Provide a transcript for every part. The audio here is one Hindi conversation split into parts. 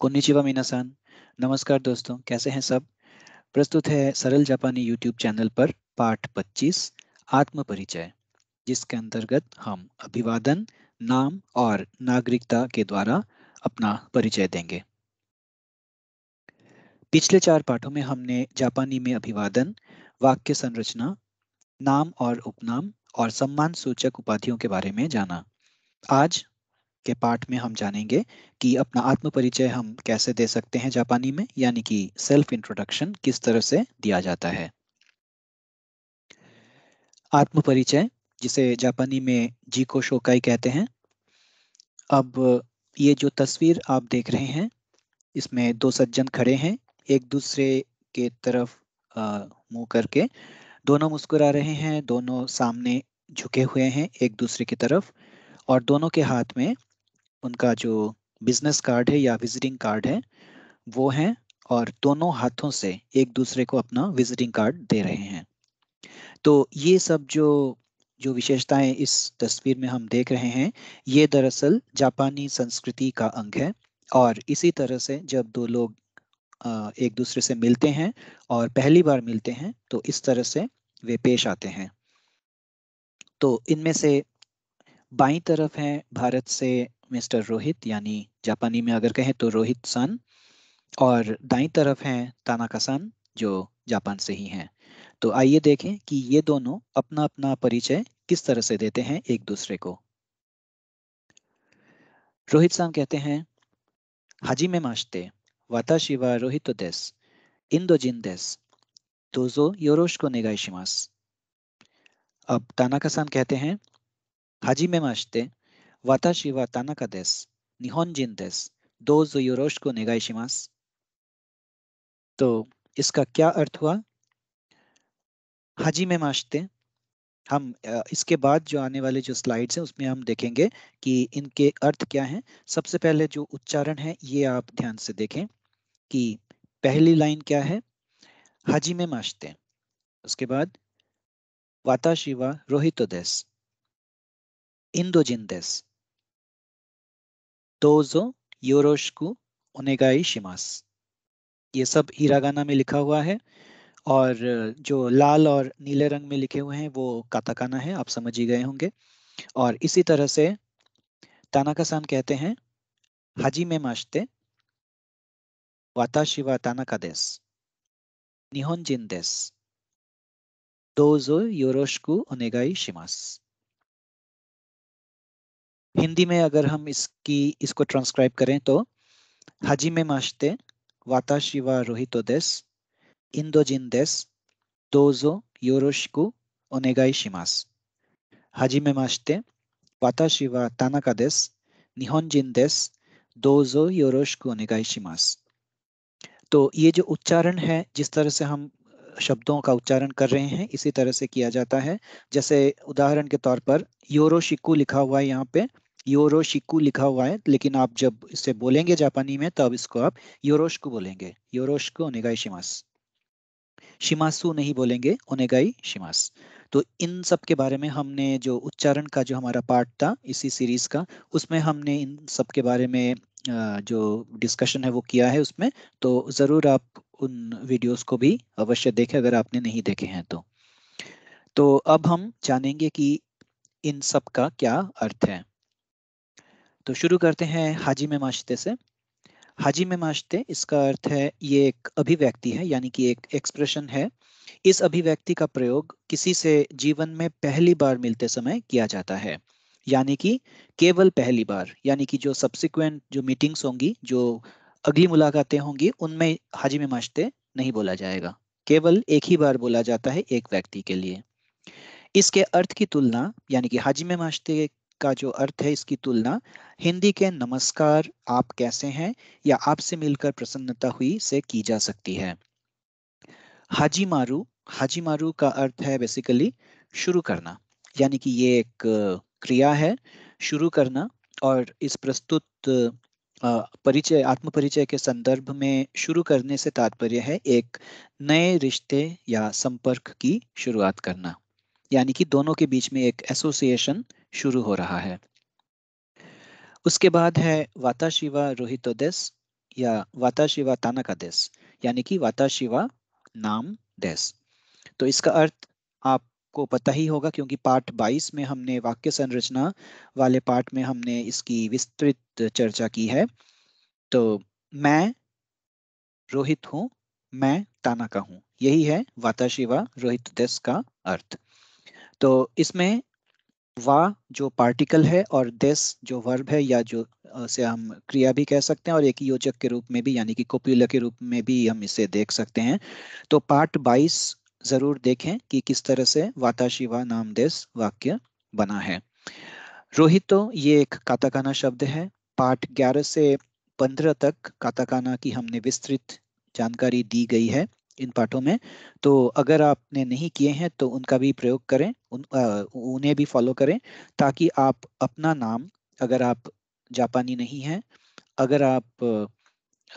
कोनिचिवा मीनासान नमस्कार दोस्तों कैसे हैं सब प्रस्तुत है सरल जापानी यूट्यूब चैनल पर पाठ 25 आत्म परिचय जिसके अंतर्गत हम अभिवादन नाम और नागरिकता के द्वारा अपना परिचय देंगे पिछले चार पाठों में हमने जापानी में अभिवादन वाक्य संरचना नाम और उपनाम और सम्मान सूचक उपाधियों के बारे में जाना आज के पार्ट में हम जानेंगे कि अपना आत्म परिचय हम कैसे दे सकते हैं जापानी में यानी कि सेल्फ इंट्रोडक्शन किस तरह से दिया जाता है आत्म परिचय जिसे जापानी में जीको शोकाई कहते हैं अब ये जो तस्वीर आप देख रहे हैं इसमें दो सज्जन खड़े हैं एक दूसरे के तरफ मुंह करके दोनों मुस्कुरा रहे हैं दोनों सामने झुके हुए हैं एक दूसरे की तरफ और दोनों के हाथ में उनका जो बिजनेस कार्ड है या विजिटिंग कार्ड है वो है और दोनों हाथों से एक दूसरे को अपना विजिटिंग कार्ड दे रहे हैं तो ये सब जो जो विशेषताएं इस तस्वीर में हम देख रहे हैं ये दरअसल जापानी संस्कृति का अंग है और इसी तरह से जब दो लोग एक दूसरे से मिलते हैं और पहली बार मिलते हैं तो इस तरह से वे पेश आते हैं तो इनमें से बाई तरफ हैं भारत से मिस्टर रोहित यानी जापानी में अगर कहें तो रोहित सन और दाई तरफ हैं तानाका सन जो जापान से ही हैं तो आइए देखें कि ये दोनों अपना अपना परिचय किस तरह से देते हैं एक दूसरे को रोहित सन कहते हैं हाजी में माशते वाता शिवा रोहित देस इंदो जिन देस दोजो योरोश को निगाई अब तानाका सन कहते हैं हाजी में माशते 私は田中です。日本人です。どうぞよろしくお願いします。तो इसका क्या अर्थ हुआ हाजी में माशते हम इसके बाद जो आने वाले जो स्लाइड्स हैं उसमें हम देखेंगे कि इनके अर्थ क्या हैं सबसे पहले जो उच्चारण है ये आप ध्यान से देखें कि पहली लाइन क्या है हाजी में माशते उसके बाद वाताशिवा शिवा रोहितो इंदोजिन दोजो योरोशकु ओनेगाई शिमास ये सब इरागाना में लिखा हुआ है और जो लाल और नीले रंग में लिखे हुए हैं वो काताकाना है आप समझ ही गए होंगे और इसी तरह से तानाका सान कहते हैं हाजी में माशते वाता शिवा तानाका देस निहोन जिन देस दोजो योरोशकु ओनेगाई शिमास हिंदी में अगर हम इसकी इसको ट्रांसक्राइब करें तो हजी में माशते वाता शिवा रोहितो देस इंदो जिन देस दोजो योरोशिकु ओनेगाई शिमास हजी में माशते वाता शिवा ताना का देस निहोन जिन देस दोजो योरोशिकु ओनेगाई शिमास तो ये जो उच्चारण है जिस तरह से हम शब्दों का उच्चारण कर रहे हैं इसी तरह से किया जाता है जैसे उदाहरण के तौर पर योरोशिकु लिखा हुआ है यहाँ पे योरोशिकु लिखा हुआ है लेकिन आप जब इसे बोलेंगे जापानी में तब इसको आप योरोशकु बोलेंगे योरोशकु ओनेगाई शिमास शिमासु नहीं बोलेंगे ओनेगाई शिमास तो इन सब के बारे में हमने जो उच्चारण का जो हमारा पार्ट था इसी सीरीज का उसमें हमने इन सब के बारे में जो डिस्कशन है वो किया है उसमें तो ज़रूर आप उन वीडियोस को भी अवश्य देखें अगर आपने नहीं देखे हैं तो तो अब हम जानेंगे कि इन सब का क्या अर्थ है तो शुरू करते हैं हाजी में माशते से हाजी में माशते इसका अर्थ है ये एक अभिव्यक्ति है यानी कि एक एक्सप्रेशन है इस अभिव्यक्ति का प्रयोग किसी से जीवन में पहली बार मिलते समय किया जाता है यानी कि केवल पहली बार यानी कि जो सब्सिक्वेंट जो मीटिंग्स होंगी जो अगली मुलाकातें होंगी उनमें हाजी में माशते नहीं बोला जाएगा केवल एक ही बार बोला जाता है एक व्यक्ति के लिए इसके अर्थ की तुलना यानी कि हाजी में माशते का जो अर्थ है इसकी तुलना हिंदी के नमस्कार आप कैसे हैं या आपसे मिलकर प्रसन्नता हुई से की जा सकती है हाजी मारू हाजी मारू का अर्थ है बेसिकली शुरू करना यानी कि ये एक क्रिया है शुरू करना और इस प्रस्तुत परिचय आत्म परिचय के संदर्भ में शुरू करने से तात्पर्य है एक नए रिश्ते या संपर्क की शुरुआत करना यानी कि दोनों के बीच में एक एसोसिएशन शुरू हो रहा है उसके बाद है वाताशिवा रोहितोदेश या वाताशिवा तानाकादेश यानी कि वाताशिवा नाम देश तो इसका अर्थ आपको पता ही होगा क्योंकि पार्ट 22 में हमने वाक्य संरचना वाले पार्ट में हमने इसकी विस्तृत चर्चा की है तो मैं रोहित हूँ मैं ताना का हूँ यही है वाताशिवा रोहित देश का अर्थ तो इसमें वा जो पार्टिकल है और दिस जो वर्ब है या जो से हम क्रिया भी कह सकते हैं और एक योजक के रूप में भी यानी कि कोप्यूला के रूप में भी हम इसे देख सकते हैं तो पार्ट 22 ज़रूर देखें कि किस तरह से वाताशिवा नाम देश वाक्य बना है रोहितो ये एक काताकाना शब्द है पाठ 11 से 15 तक काताकाना की हमने विस्तृत जानकारी दी गई है इन पाठों में तो अगर आपने नहीं किए हैं तो उनका भी प्रयोग करें उन आ, उन्हें भी फॉलो करें ताकि आप अपना नाम अगर आप जापानी नहीं हैं अगर आप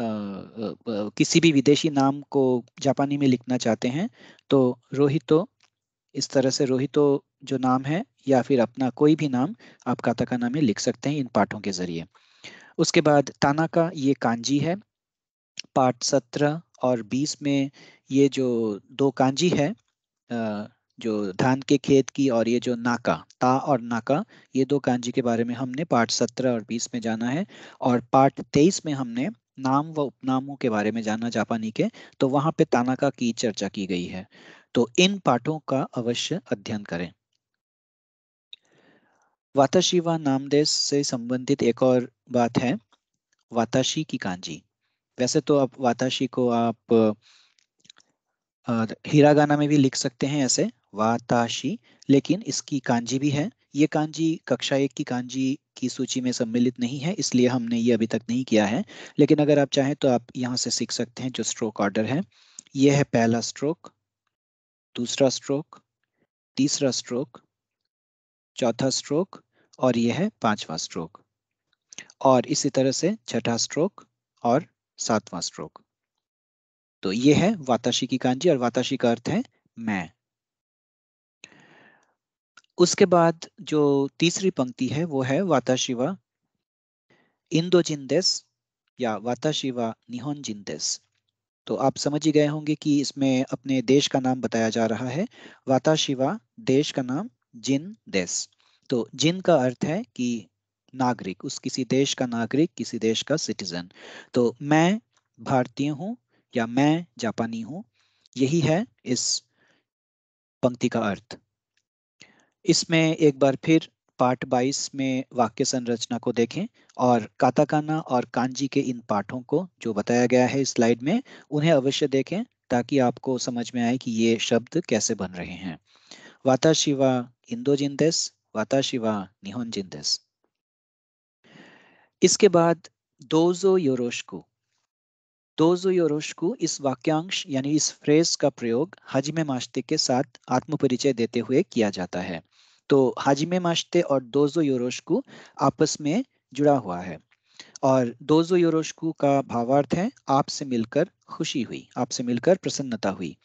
आ, आ, किसी भी विदेशी नाम को जापानी में लिखना चाहते हैं तो रोहितो इस तरह से रोहितो जो नाम है या फिर अपना कोई भी नाम आप काताकाना में लिख सकते हैं इन पाठों के जरिए उसके बाद ताना का ये कांजी है पाठ सत्रह और बीस में ये जो दो कांजी है जो धान के खेत की और ये जो नाका ता और नाका ये दो कांजी के बारे में हमने पार्ट सत्रह और बीस में जाना है और पार्ट तेईस में हमने नाम व उपनामों के बारे में जाना जापानी के तो वहाँ पे तानाका की चर्चा की गई है तो इन पाठों का अवश्य अध्ययन करें वाताशी व नामदेश से संबंधित एक और बात है वाताशी की कांजी वैसे तो आप वाताशी को आप हीरागाना में भी लिख सकते हैं ऐसे वाताशी लेकिन इसकी कांजी भी है ये कांजी कक्षा एक की कांजी की सूची में सम्मिलित नहीं है इसलिए हमने ये अभी तक नहीं किया है लेकिन अगर आप चाहें तो आप यहाँ से सीख सकते हैं जो स्ट्रोक ऑर्डर है ये है पहला स्ट्रोक दूसरा स्ट्रोक तीसरा स्ट्रोक चौथा स्ट्रोक और यह है पांचवा स्ट्रोक और इसी तरह से छठा स्ट्रोक और सातवां स्ट्रोक तो ये है वाताशी की कांजी और वाताशी का अर्थ है मैं उसके बाद जो तीसरी पंक्ति है वो है वाताशिवा इंदो जिंदेस या वाताशिवा निहोन जिंदेस तो आप समझ ही गए होंगे कि इसमें अपने देश का नाम बताया जा रहा है वाताशिवा देश का नाम जिन देश तो जिन का अर्थ है कि नागरिक उस किसी देश का नागरिक किसी देश का सिटीजन तो मैं भारतीय हूँ या मैं जापानी हूँ यही है इस पंक्ति का अर्थ इसमें एक बार फिर पाठ 22 में वाक्य संरचना को देखें और काताकाना और कांजी के इन पाठों को जो बताया गया है स्लाइड में उन्हें अवश्य देखें ताकि आपको समझ में आए कि ये शब्द कैसे बन रहे हैं वाता शिवा इंदो जिंदेस वाता शिवा निहोन जिंदेस इसके बाद दोजो योरोशकू दोजो योरोशकू इस वाक्यांश यानी इस फ्रेज का प्रयोग हाजिम माश्ते के साथ आत्मपरिचय देते हुए किया जाता है तो हाजिमे माश्ते और दोजो योरोशकू आपस में जुड़ा हुआ है और दोजो योरोशकू का भावार्थ है आपसे मिलकर खुशी हुई आपसे मिलकर प्रसन्नता हुई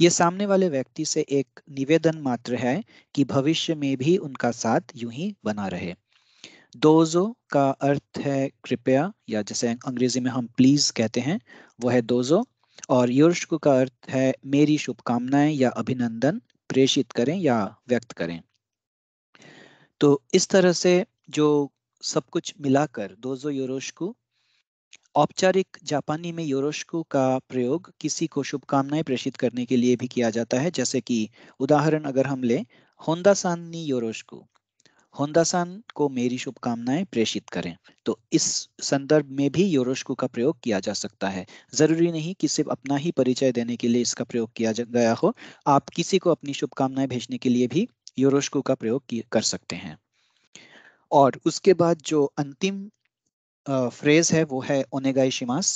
ये सामने वाले व्यक्ति से एक निवेदन मात्र है कि भविष्य में भी उनका साथ यूं ही बना रहे दोजो का अर्थ है कृपया या जैसे अंग्रेजी में हम प्लीज़ कहते हैं वो है दोजो और युष्क का अर्थ है मेरी शुभकामनाएं या अभिनंदन प्रेषित करें या व्यक्त करें तो इस तरह से जो सब कुछ मिलाकर दोजो योरोशकु औपचारिक जापानी में योरोशकु का प्रयोग किसी को शुभकामनाएं प्रेषित करने के लिए भी किया जाता है जैसे कि उदाहरण अगर हम लें होंदा सान योरोशकु होंदासान को मेरी शुभकामनाएं प्रेषित करें तो इस संदर्भ में भी योरोशको का प्रयोग किया जा सकता है ज़रूरी नहीं कि सिर्फ अपना ही परिचय देने के लिए इसका प्रयोग किया गया हो आप किसी को अपनी शुभकामनाएं भेजने के लिए भी योरोशको का प्रयोग कर सकते हैं और उसके बाद जो अंतिम फ्रेज है वो है ओनेगाई शिमास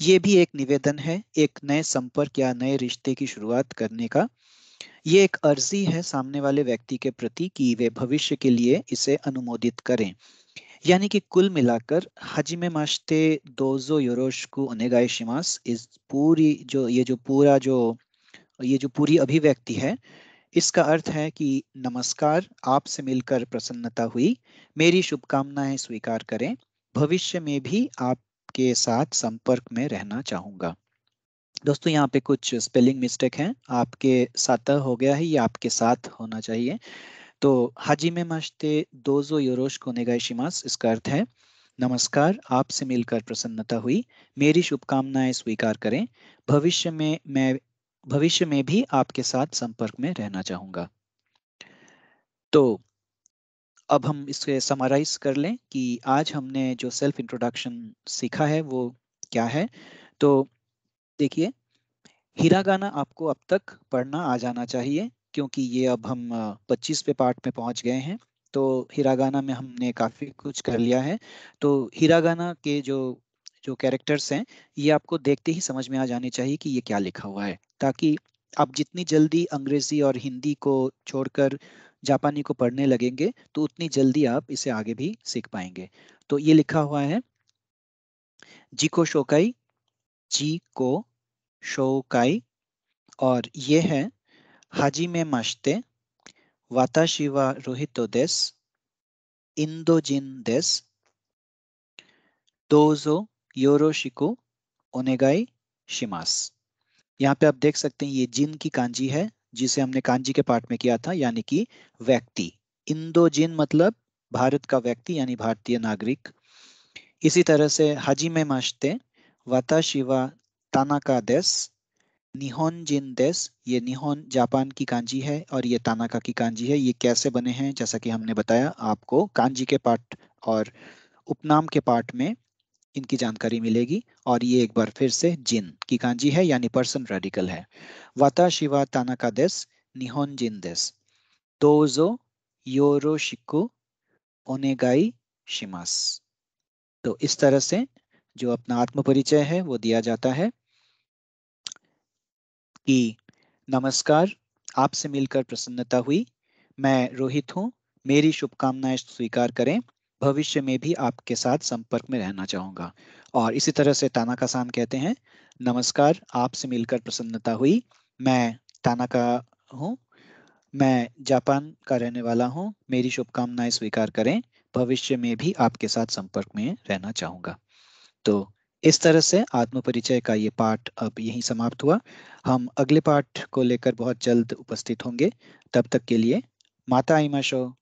ये भी एक निवेदन है एक नए संपर्क या नए रिश्ते की शुरुआत करने का ये एक अर्जी है सामने वाले व्यक्ति के प्रति कि वे भविष्य के लिए इसे अनुमोदित करें यानी कि कुल मिलाकर हजिमे माशते दोजो योरोशकु अनेगाई शिमास इस पूरी जो ये जो पूरा जो ये जो पूरी अभिव्यक्ति है इसका अर्थ है कि नमस्कार आपसे मिलकर प्रसन्नता हुई मेरी शुभकामनाएं स्वीकार करें भविष्य में भी आपके साथ संपर्क में रहना चाहूंगा दोस्तों यहाँ पे कुछ स्पेलिंग मिस्टेक हैं आपके साथ हो गया है ये आपके साथ होना चाहिए तो हाजी में दो जो योरोश को निगाशिमास इसका अर्थ है नमस्कार आपसे मिलकर प्रसन्नता हुई मेरी शुभकामनाएं स्वीकार करें भविष्य में मैं भविष्य में भी आपके साथ संपर्क में रहना चाहूंगा तो अब हम इसके समराइज कर लें कि आज हमने जो सेल्फ इंट्रोडक्शन सीखा है वो क्या है तो देखिए हिरागाना आपको अब तक पढ़ना आ जाना चाहिए क्योंकि ये अब हम 25 पे पार्ट में पहुंच गए हैं तो हिरागाना में हमने काफ़ी कुछ कर लिया है तो हिरागाना के जो जो कैरेक्टर्स हैं ये आपको देखते ही समझ में आ जाने चाहिए कि ये क्या लिखा हुआ है ताकि आप जितनी जल्दी अंग्रेज़ी और हिंदी को छोड़कर जापानी को पढ़ने लगेंगे तो उतनी जल्दी आप इसे आगे भी सीख पाएंगे तो ये लिखा हुआ है जी को शोकाई जी को शोकाई और ये है हाजी में माशते वाताशिवा रोहितो देस इंदोजिन देस दोजो योरोशिको ओनेगाई शिमास यहाँ पे आप देख सकते हैं ये जिन की कांजी है जिसे हमने कांजी के पार्ट में किया था यानी कि व्यक्ति इंदो जिन मतलब भारत का व्यक्ति यानी भारतीय नागरिक इसी तरह से हाजी में माशते वाता शिवा तानाका देश निहोन जिन देश ये निहोन जापान की कांजी है और ये तानाका की कांजी है ये कैसे बने हैं जैसा कि हमने बताया आपको कांजी के पाठ और उपनाम के पाठ में इनकी जानकारी मिलेगी और ये एक बार फिर से जिन की कांजी है यानी पर्सन रेडिकल है वाता शिवा तानाका देश निहोन जिन देश दोजो योरो शिक्को ओनेगाई शिमास तो इस तरह से जो अपना आत्म परिचय है वो दिया जाता है कि नमस्कार आपसे मिलकर प्रसन्नता हुई मैं रोहित हूँ मेरी शुभकामनाएं स्वीकार करें भविष्य में भी आपके साथ संपर्क में रहना चाहूंगा और इसी तरह से ताना का साम कहते हैं नमस्कार आपसे मिलकर प्रसन्नता हुई मैं ताना का हूँ मैं जापान का रहने वाला हूँ मेरी शुभकामनाएं स्वीकार करें भविष्य में भी आपके साथ संपर्क में रहना चाहूंगा तो इस तरह से आत्म परिचय का ये पाठ अब यहीं समाप्त हुआ हम अगले पाठ को लेकर बहुत जल्द उपस्थित होंगे तब तक के लिए माता आइमा शो